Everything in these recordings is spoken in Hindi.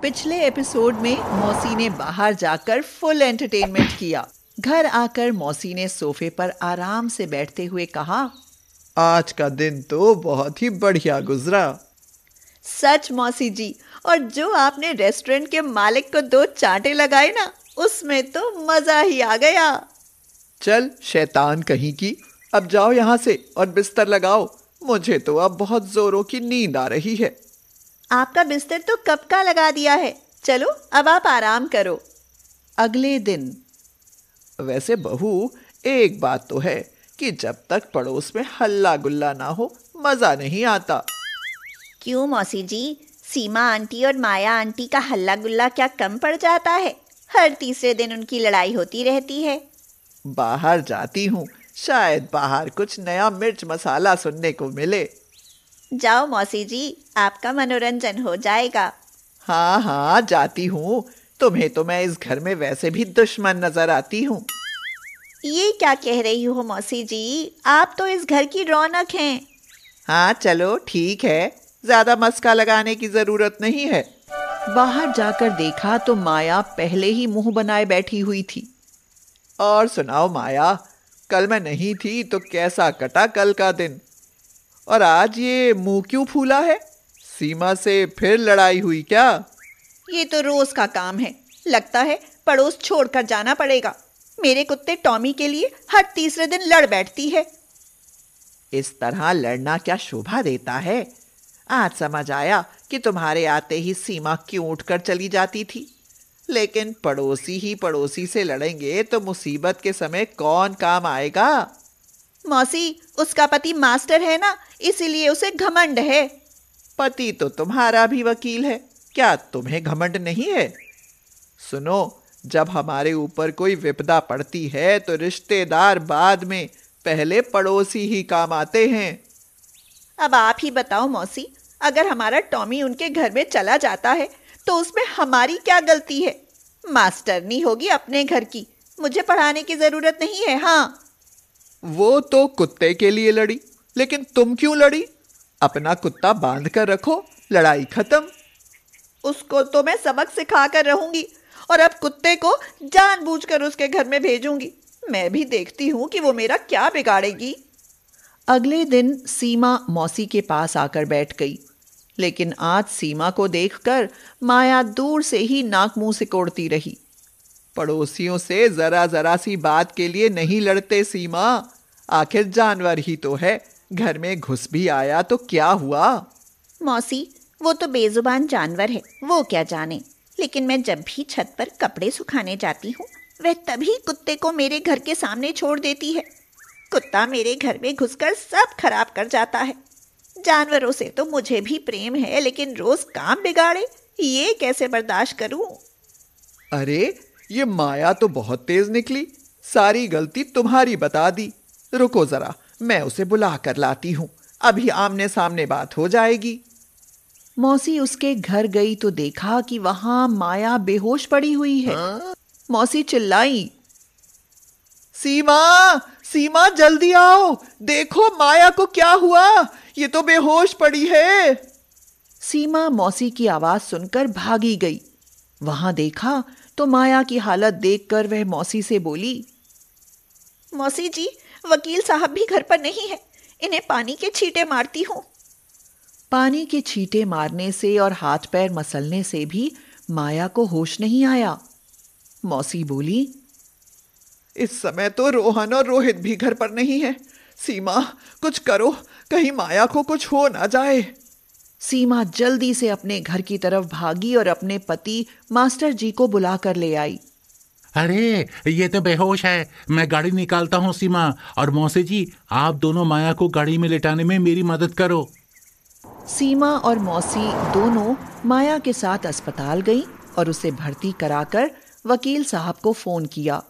पिछले एपिसोड में मौसी ने बाहर जाकर फुल एंटरटेनमेंट किया घर आकर मौसी ने सोफे पर आराम से बैठते हुए कहा आज का दिन तो बहुत ही बढ़िया गुजरा सच मौसी जी और जो आपने रेस्टोरेंट के मालिक को दो चांटे लगाए ना उसमें तो मजा ही आ गया चल शैतान कहीं की अब जाओ यहाँ से और बिस्तर लगाओ मुझे तो अब बहुत जोरों की नींद आ रही है आपका बिस्तर तो कब का लगा दिया है चलो अब आप आराम करो अगले दिन वैसे बहू एक बात तो है कि जब तक पड़ोस में हल्ला गुल्ला ना हो मजा नहीं आता क्यों मौसी जी सीमा आंटी और माया आंटी का हल्ला गुल्ला क्या कम पड़ जाता है हर तीसरे दिन उनकी लड़ाई होती रहती है बाहर जाती हूँ शायद बाहर कुछ नया मिर्च मसाला सुनने को मिले जाओ मौसी जी आपका मनोरंजन हो जाएगा हाँ हाँ जाती हूँ तुम्हें तो मैं इस घर में वैसे भी दुश्मन नजर आती हूँ ये क्या कह रही हो मौसी जी आप तो इस घर की रौनक हैं हाँ चलो ठीक है ज्यादा मस्का लगाने की जरूरत नहीं है बाहर जाकर देखा तो माया पहले ही मुंह बनाए बैठी हुई थी और सुनाओ माया कल मैं नहीं थी तो कैसा कटा कल का दिन और आज ये मुंह क्यों फूला है सीमा से फिर लड़ाई हुई क्या ये तो रोज का काम है लगता है पड़ोस छोड़कर जाना पड़ेगा मेरे कुत्ते टॉमी के लिए हर तीसरे दिन लड़ बैठती है इस तरह लड़ना क्या शोभा देता है आज समझ आया कि तुम्हारे आते ही सीमा क्यों उठकर चली जाती थी लेकिन पड़ोसी ही पड़ोसी से लड़ेंगे तो मुसीबत के समय कौन काम आएगा मौसी उसका पति मास्टर है ना इसीलिए उसे घमंड है पति तो तुम्हारा भी वकील है क्या तुम्हें घमंड नहीं है सुनो जब हमारे ऊपर कोई विपदा पड़ती है तो रिश्तेदार बाद में पहले पड़ोसी ही काम आते हैं अब आप ही बताओ मौसी अगर हमारा टॉमी उनके घर में चला जाता है तो उसमें हमारी क्या गलती है मास्टरनी होगी अपने घर की मुझे पढ़ाने की ज़रूरत नहीं है हाँ वो तो कुत्ते के लिए लड़ी लेकिन तुम क्यों लड़ी अपना कुत्ता बांध कर रखो लड़ाई खत्म उसको तो मैं सबक सिखा कर रहूंगी और अब कुत्ते को जानबूझकर उसके घर में भेजूंगी मैं भी देखती हूँ कि वो मेरा क्या बिगाड़ेगी अगले दिन सीमा मौसी के पास आकर बैठ गई लेकिन आज सीमा को देखकर माया दूर से ही नाक मुंह सिकोड़ती रही पड़ोसियों से जरा जरा सी बात के लिए नहीं लड़ते सीमा आखिर जानवर ही तो है घर में घुस भी आया तो क्या हुआ मौसी वो तो बेजुबान जानवर है वो क्या जाने लेकिन मैं जब भी छत पर कपड़े सुखाने जाती हूँ वह तभी कुत्ते को मेरे घर के सामने छोड़ देती है कुत्ता मेरे घर में घुसकर सब खराब कर जाता है जानवरों से तो मुझे भी प्रेम है लेकिन रोज काम बिगाड़े ये कैसे बर्दाश्त करूं? अरे ये माया तो बहुत तेज निकली सारी गलती तुम्हारी बता दी रुको जरा मैं उसे बुला कर लाती हूँ अभी आमने सामने बात हो जाएगी मौसी उसके घर गई तो देखा कि वहां माया बेहोश पड़ी हुई है हा? मौसी चिल्लाई सीमा सीमा जल्दी आओ देखो माया को क्या हुआ ये तो बेहोश पड़ी है सीमा मौसी की आवाज सुनकर भागी गई वहां देखा तो माया की हालत देखकर वह मौसी से बोली मौसी जी वकील साहब भी घर पर नहीं है इन्हें पानी के छींटे मारती हूँ पानी के छींटे मारने से और हाथ पैर मसलने से भी माया को होश नहीं आया मौसी बोली इस समय तो रोहन और रोहित भी घर पर नहीं है सीमा कुछ करो कहीं माया को कुछ हो ना जाए सीमा जल्दी से अपने घर की तरफ भागी और अपने पति मास्टर जी को बुला कर ले आई अरे ये तो बेहोश है मैं गाड़ी निकालता हूँ सीमा और मौसे जी आप दोनों माया को गाड़ी में लेटाने में मेरी मदद करो सीमा और मौसी दोनों माया के साथ अस्पताल गईं और उसे भर्ती कराकर वकील साहब को फोन किया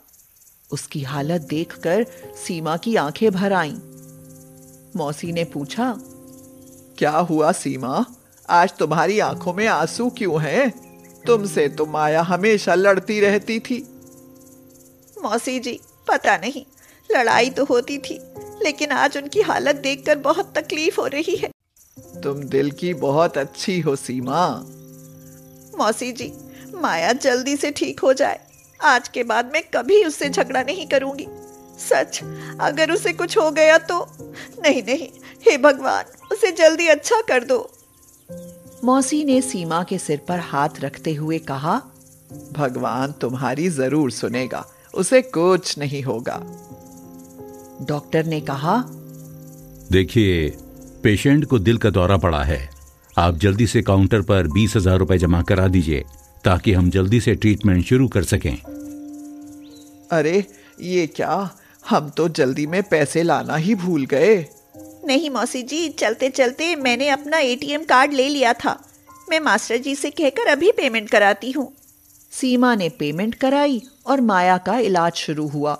उसकी हालत देखकर सीमा की आंखें भर आईं। मौसी ने पूछा क्या हुआ सीमा आज तुम्हारी आंखों में आंसू क्यों हैं? तुमसे तो माया हमेशा लड़ती रहती थी मौसी जी पता नहीं लड़ाई तो होती थी लेकिन आज उनकी हालत देखकर बहुत तकलीफ हो रही है तुम दिल की बहुत अच्छी हो सीमा मौसी जी माया जल्दी से ठीक हो जाए आज के बाद मैं कभी उससे झगड़ा नहीं करूंगी सच अगर उसे कुछ हो गया तो नहीं नहीं हे भगवान उसे जल्दी अच्छा कर दो मौसी ने सीमा के सिर पर हाथ रखते हुए कहा भगवान तुम्हारी जरूर सुनेगा उसे कुछ नहीं होगा डॉक्टर ने कहा देखिए पेशेंट को दिल का दौरा पड़ा है आप जल्दी से काउंटर पर बीस हजार रुपए जमा करा दीजिए ताकि हम जल्दी से ट्रीटमेंट शुरू कर सकें अरे ये क्या हम तो जल्दी में पैसे लाना ही भूल गए नहीं मौसी जी चलते चलते मैंने अपना एटीएम कार्ड ले लिया था मैं मास्टर जी से कहकर अभी पेमेंट कराती हूँ सीमा ने पेमेंट कराई और माया का इलाज शुरू हुआ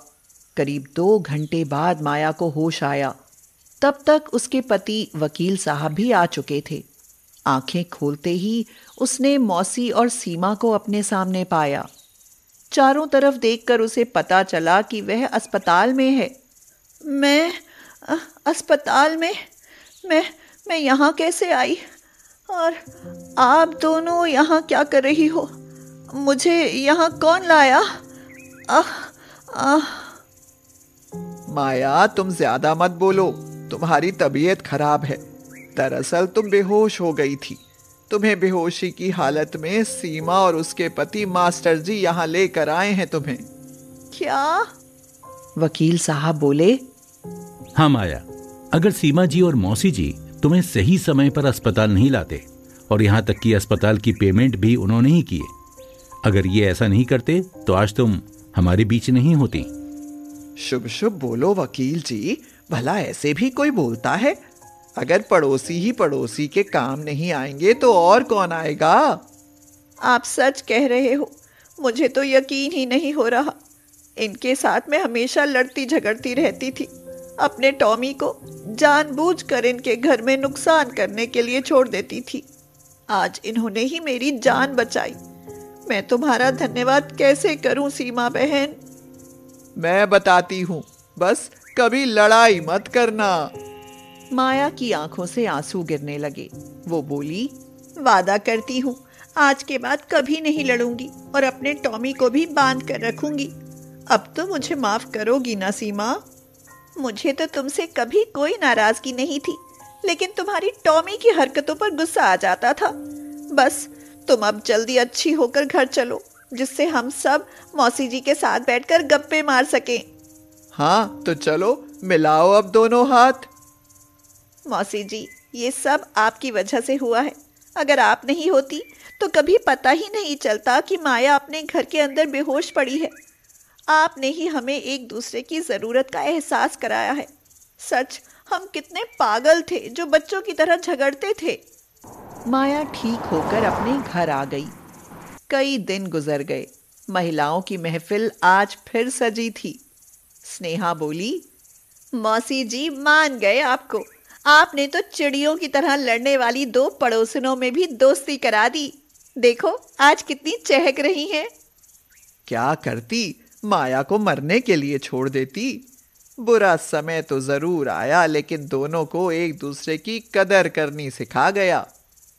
करीब दो घंटे बाद माया को होश आया तब तक उसके पति वकील साहब भी आ चुके थे आंखें खोलते ही उसने मौसी और सीमा को अपने सामने पाया चारों तरफ देखकर उसे पता चला कि वह अस्पताल में है मैं आ, अस्पताल में मैं मैं यहाँ कैसे आई और आप दोनों यहाँ क्या कर रही हो मुझे यहाँ कौन लाया आ, आ, माया तुम ज्यादा मत बोलो तुम्हारी तबीयत खराब है दरअसल तुम बेहोश हो गई थी तुम्हें बेहोशी की हालत में सीमा और उसके पति मास्टर जी यहाँ लेकर आए हैं तुम्हें क्या वकील साहब बोले हाँ माया अगर सीमा जी और मौसी जी तुम्हें सही समय पर अस्पताल नहीं लाते और यहाँ तक कि अस्पताल की पेमेंट भी उन्होंने ही किए अगर ये ऐसा नहीं करते तो आज तुम हमारे बीच नहीं होती शुभ शुभ बोलो वकील जी भला ऐसे भी कोई बोलता है अगर पड़ोसी ही पड़ोसी के काम नहीं आएंगे तो और कौन आएगा आप सच कह रहे हो मुझे तो यकीन ही नहीं हो रहा इनके साथ मैं हमेशा लड़ती झगड़ती रहती थी अपने टॉमी को जानबूझकर इनके घर में नुकसान करने के लिए छोड़ देती थी आज इन्होंने ही मेरी जान बचाई मैं तुम्हारा धन्यवाद कैसे करूं सीमा बहन मैं बताती हूँ बस कभी लड़ाई मत करना माया की आंखों से आंसू गिरने लगे वो बोली वादा करती हूँ आज के बाद कभी नहीं लड़ूंगी और अपने टॉमी को भी बांध कर रखूंगी अब तो मुझे माफ करोगी ना सीमा मुझे तो तुमसे कभी कोई नाराजगी नहीं थी लेकिन तुम्हारी टॉमी की हरकतों पर गुस्सा आ जाता था बस तुम अब जल्दी अच्छी होकर घर चलो जिससे हम सब मौसी जी के साथ बैठकर गप्पे मार सकें हाँ तो चलो मिलाओ अब दोनों हाथ मौसी जी ये सब आपकी वजह से हुआ है अगर आप नहीं होती तो कभी पता ही नहीं चलता कि माया अपने घर के अंदर बेहोश पड़ी है आपने ही हमें एक दूसरे की ज़रूरत का एहसास कराया है सच हम कितने पागल थे जो बच्चों की तरह झगड़ते थे माया ठीक होकर अपने घर आ गई कई दिन गुजर गए महिलाओं की महफिल आज फिर सजी थी स्नेहा बोली मौसी जी मान गए आपको आपने तो चिड़ियों की तरह लड़ने वाली दो पड़ोसनों में भी दोस्ती करा दी देखो आज कितनी चहक रही हैं क्या करती माया को मरने के लिए छोड़ देती बुरा समय तो जरूर आया लेकिन दोनों को एक दूसरे की कदर करनी सिखा गया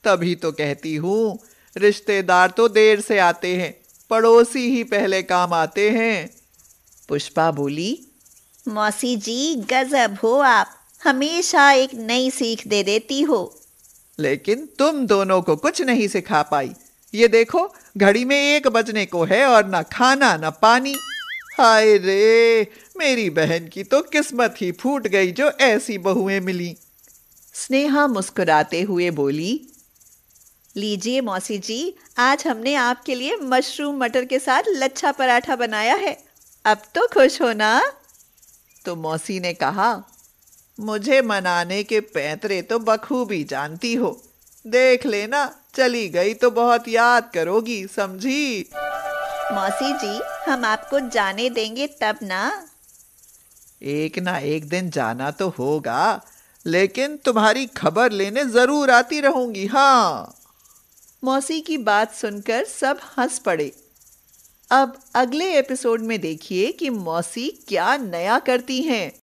तभी तो कहती हूँ रिश्तेदार तो देर से आते हैं पड़ोसी ही पहले काम आते हैं पुष्पा बोली मौसी जी गजब हो आप हमेशा एक नई सीख दे देती हो लेकिन तुम दोनों को कुछ नहीं सिखा पाई ये देखो घड़ी में एक बजने को है और ना खाना ना पानी हाय रे मेरी बहन की तो किस्मत ही फूट गई जो ऐसी बहुएं मिली स्नेहा मुस्कुराते हुए बोली लीजिए मौसी जी आज हमने आपके लिए मशरूम मटर के साथ लच्छा पराठा बनाया है अब तो खुश हो ना तो मौसी ने कहा मुझे मनाने के पैतरे तो बखूबी जानती हो देख लेना चली गई तो बहुत याद करोगी समझी मौसी जी हम आपको जाने देंगे तब ना एक ना एक दिन जाना तो होगा लेकिन तुम्हारी खबर लेने जरूर आती रहूंगी हाँ मौसी की बात सुनकर सब हंस पड़े अब अगले एपिसोड में देखिए कि मौसी क्या नया करती हैं